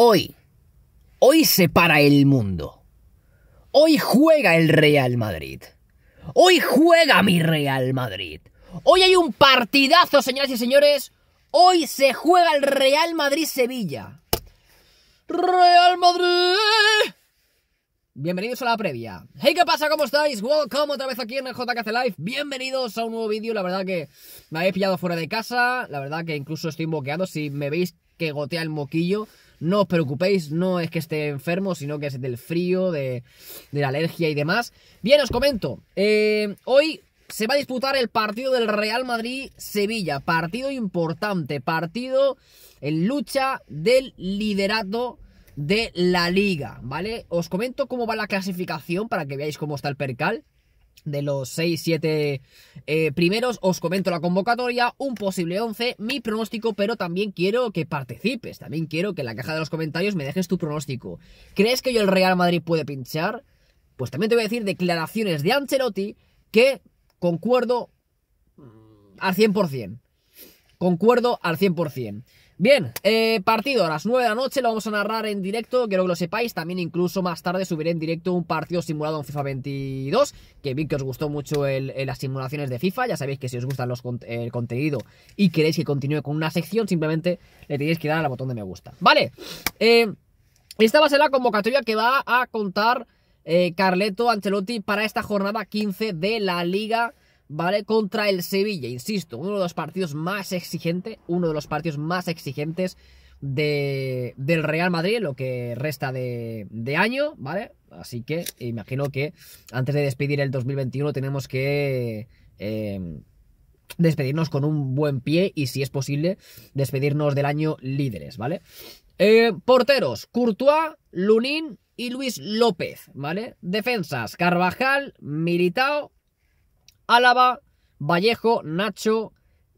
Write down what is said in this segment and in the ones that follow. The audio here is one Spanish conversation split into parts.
Hoy, hoy se para el mundo. Hoy juega el Real Madrid. Hoy juega mi Real Madrid. Hoy hay un partidazo, señoras y señores. Hoy se juega el Real Madrid-Sevilla. Real Madrid. Bienvenidos a la previa. Hey, ¿qué pasa? ¿Cómo estáis? Welcome otra vez aquí en el JKC Live. Bienvenidos a un nuevo vídeo. La verdad que me habéis pillado fuera de casa. La verdad que incluso estoy boqueando Si me veis que gotea el moquillo, no os preocupéis, no es que esté enfermo, sino que es del frío, de, la alergia y demás. Bien, os comento, eh, hoy se va a disputar el partido del Real Madrid-Sevilla, partido importante, partido en lucha del liderato de la liga, ¿vale? Os comento cómo va la clasificación para que veáis cómo está el percal de los 6, 7 eh, primeros, os comento la convocatoria, un posible 11, mi pronóstico, pero también quiero que participes, también quiero que en la caja de los comentarios me dejes tu pronóstico. ¿Crees que yo el Real Madrid puede pinchar? Pues también te voy a decir declaraciones de Ancelotti que concuerdo al 100%. Concuerdo al 100%. Bien, eh, partido a las 9 de la noche, lo vamos a narrar en directo, quiero que lo sepáis, también incluso más tarde subiré en directo un partido simulado en FIFA 22, que vi que os gustó mucho eh, las simulaciones de FIFA, ya sabéis que si os gusta el contenido y queréis que continúe con una sección, simplemente le tenéis que dar al botón de me gusta. Vale, eh, esta va a ser la convocatoria que va a contar Carleto Ancelotti para esta jornada 15 de la Liga ¿vale? Contra el Sevilla, insisto, uno de los partidos más exigentes, uno de los partidos más exigentes del Real Madrid, lo que resta de, año, ¿vale? Así que imagino que antes de despedir el 2021 tenemos que... Em, despedirnos con un buen pie y si es posible despedirnos del año líderes, ¿vale? Eh, porteros, Courtois, Lunin y Luis López, ¿vale? Defensas, Carvajal, Militao, Álava, Vallejo, Nacho,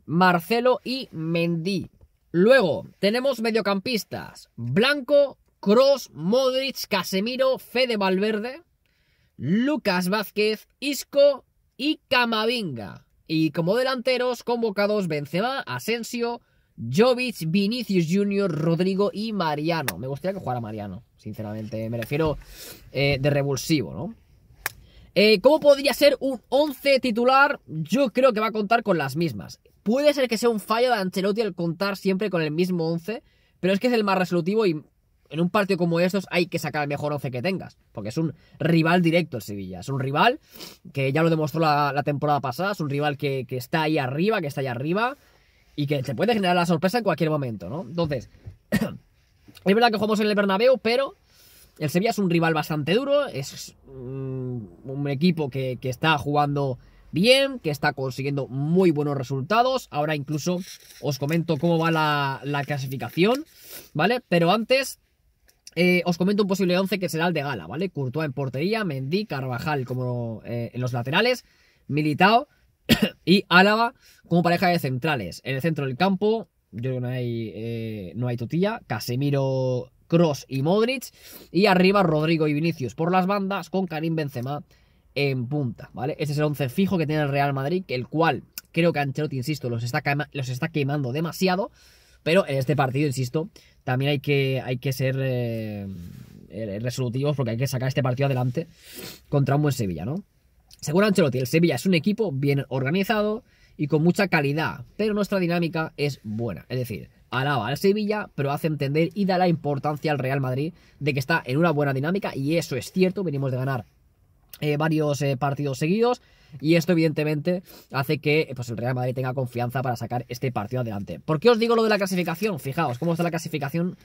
Marcelo y Mendí. Luego tenemos mediocampistas: Blanco, Cross, Modric, Casemiro, Fede Valverde, Lucas Vázquez, Isco y Camavinga. Y como delanteros, convocados Benzema, Asensio, Jovic, Vinicius Jr., Rodrigo y Mariano. Me gustaría que jugara Mariano, sinceramente. Me refiero eh, de revulsivo, ¿no? Eh, ¿Cómo podría ser un 11 titular? Yo creo que va a contar con las mismas. Puede ser que sea un fallo de Ancelotti al contar siempre con el mismo 11, pero es que es el más resolutivo y en un partido como estos hay que sacar el mejor 11 que tengas, porque es un rival directo el Sevilla. Es un rival que ya lo demostró la, temporada pasada, es un rival que, está ahí arriba, que está ahí arriba y que se puede generar la sorpresa en cualquier momento, ¿no? Entonces, es verdad que jugamos en el Bernabéu, pero el Sevilla es un rival bastante duro, es mm, un equipo que, está jugando bien, que está consiguiendo muy buenos resultados. Ahora incluso os comento cómo va la, clasificación, ¿vale? Pero antes eh, os comento un posible 11 que será el de Gala, ¿vale? Courtois en portería, Mendy, Carvajal como eh, en los laterales, Militao y Álava como pareja de centrales. En el centro del campo, yo creo que no hay, totilla, eh, no hay Casemiro Cross y Modric. Y arriba Rodrigo y Vinicius por las bandas con Karim Benzema en punta, ¿vale? ese es el once fijo que tiene el Real Madrid, el cual creo que Ancelotti, insisto, los está, los está quemando demasiado. Pero en este partido, insisto, también hay que, hay que ser eh, eh, resolutivos porque hay que sacar este partido adelante contra un buen Sevilla, ¿no? Según Ancelotti, el Sevilla es un equipo bien organizado, y con mucha calidad, pero nuestra dinámica es buena. Es decir, alaba al Sevilla, pero hace entender y da la importancia al Real Madrid de que está en una buena dinámica y eso es cierto, venimos de ganar eh, varios eh, partidos seguidos y esto evidentemente hace que eh, pues, el Real Madrid tenga confianza para sacar este partido adelante. ¿Por qué os digo lo de la clasificación? Fijaos cómo está la clasificación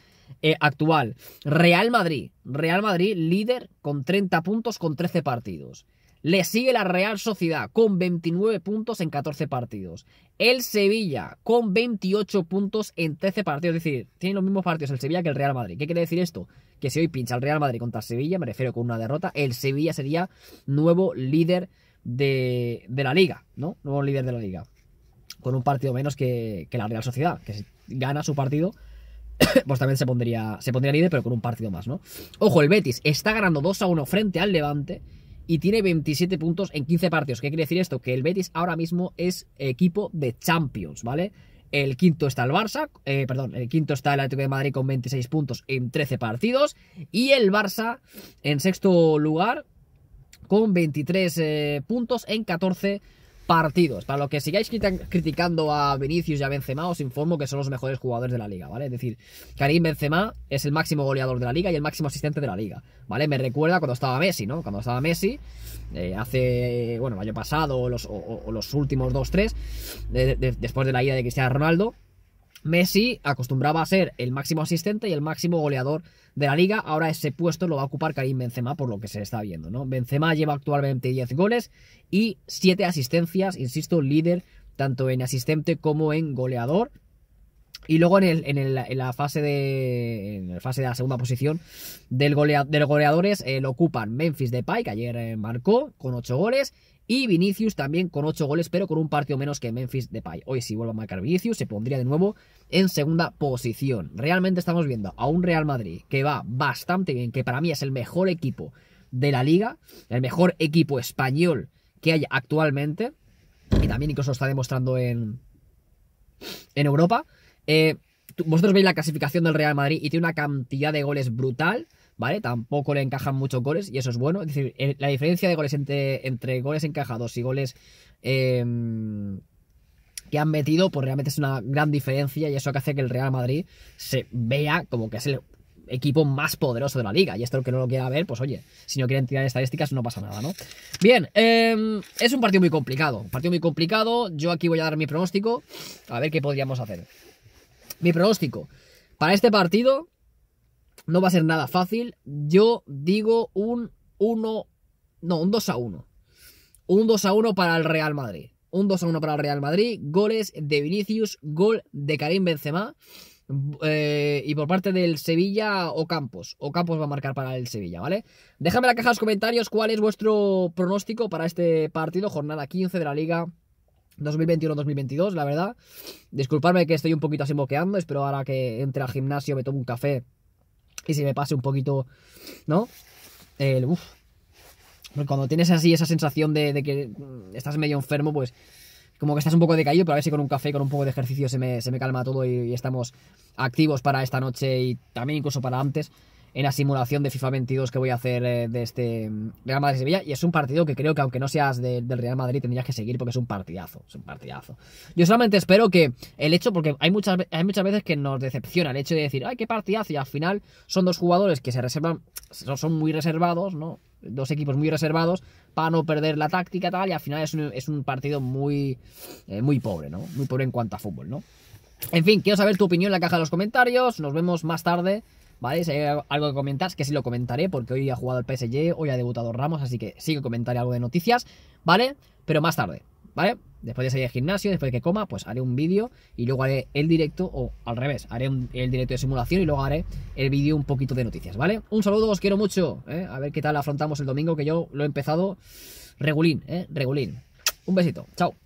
actual. Real Madrid, Real Madrid líder con 30 puntos con 13 partidos. Le sigue la Real Sociedad con 29 puntos en 14 partidos. El Sevilla con 28 puntos en 13 partidos. Es decir, tiene los mismos partidos el Sevilla que el Real Madrid. ¿Qué quiere decir esto? Que si hoy pincha el Real Madrid contra Sevilla, me refiero con una derrota, el Sevilla sería nuevo líder de, la liga, ¿no? Nuevo líder de la liga. Con un partido menos que, la Real Sociedad, que si gana su partido, pues también se pondría, se pondría líder, pero con un partido más, ¿no? Ojo, el Betis está ganando 2 a 1 frente al Levante y tiene 27 puntos en 15 partidos. ¿Qué quiere decir esto? Que el Betis ahora mismo es equipo de Champions, ¿vale? El quinto está el Barça, eh, perdón, el quinto está el Atlético de Madrid con 26 puntos en 13 partidos. Y el Barça en sexto lugar con 23 eh, puntos en 14 partidos partidos. Para lo que sigáis criticando a Vinicius y a Benzema, os informo que son los mejores jugadores de la liga, ¿vale? Es decir, Karim Benzema es el máximo goleador de la liga y el máximo asistente de la liga, ¿vale? Me recuerda cuando estaba Messi, ¿no? Cuando estaba Messi, eh, hace, bueno, el año pasado los, o, los últimos dos, 3 después de la ida de Cristiano Ronaldo, Messi acostumbraba a ser el máximo asistente y el máximo goleador de la liga. Ahora ese puesto lo va a ocupar Karim Benzema, por lo que se está viendo. ¿no? Benzema lleva actualmente 10 goles y 7 asistencias, insisto, líder tanto en asistente como en goleador. Y luego en, la fase de la fase de la segunda posición del de los goleadores eh, lo ocupan Memphis Depay, que ayer eh, marcó con 8 goles, y Vinicius también con 8 goles, pero con un partido menos que Memphis Depay. Hoy si vuelve a marcar Vinicius se pondría de nuevo en segunda posición. Realmente estamos viendo a un Real Madrid que va bastante bien, que para mí es el mejor equipo de la liga, el mejor equipo español que hay actualmente, y también incluso está demostrando en, en Europa. Eh, vosotros veis la clasificación del Real Madrid y tiene una cantidad de goles brutal. ¿vale? Tampoco le encajan muchos goles y eso es bueno. Es decir, la diferencia de goles entre, goles encajados y goles em, que han metido, pues realmente es una gran diferencia y eso que hace que el Real Madrid se vea como que es el equipo más poderoso de la liga. Y esto lo que no lo quiera ver, pues oye, si no quieren tirar estadísticas no pasa nada, ¿no? Bien, em, es un partido muy complicado. Un partido muy complicado. Yo aquí voy a dar mi pronóstico. A ver qué podríamos hacer. Mi pronóstico. Para este partido no va a ser nada fácil. Yo digo un 1. No, un 2 a 1. Un 2 a 1 para el Real Madrid. Un 2 a 1 para el Real Madrid. Goles de Vinicius, gol de Karim Benzema. Eh, y por parte del Sevilla o Campos. O Campos va a marcar para el Sevilla, ¿vale? Déjame en la caja de los comentarios cuál es vuestro pronóstico para este partido, jornada 15 de la Liga 2021-2022, la verdad. Disculpadme que estoy un poquito así moqueando, espero ahora que entre al gimnasio, me tome un café y se me pase un poquito, ¿no? El, Cuando tienes así esa sensación de, que estás medio enfermo, pues como que estás un poco decaído, pero a ver si con un café, y con un poco de ejercicio se me, calma todo y, y, estamos activos para esta noche y también incluso para antes en la simulación de FIFA 22 que voy a hacer eh, de este mm, Real Madrid-Sevilla. Y es un partido que creo que aunque no seas del Real Madrid tendrías que seguir porque es un partidazo, es un partidazo. Yo solamente espero que el hecho, porque hay muchas, hay muchas veces que nos decepciona el hecho de decir, ay, qué partidazo, y al final son dos jugadores que se reservan, son muy reservados, ¿no? dos equipos muy reservados para no perder la táctica y tal y al final es un, partido muy eh, muy pobre no muy pobre en cuanto a fútbol no en fin quiero saber tu opinión en la caja de los comentarios nos vemos más tarde ¿Vale? Si hay algo que comentar, que sí lo comentaré, porque hoy ha jugado el PSG, hoy ha debutado Ramos, así que sí que comentaré algo de noticias, ¿vale? Pero más tarde, ¿vale? Después de salir al gimnasio, después de que coma, pues haré un vídeo y luego haré el directo, o al revés, haré el directo de simulación y luego haré el vídeo un poquito de noticias, ¿vale? Un saludo, os quiero mucho, ¿eh? A ver qué tal afrontamos el domingo, que yo lo he empezado regulín, ¿eh? Regulín. Un besito, chao.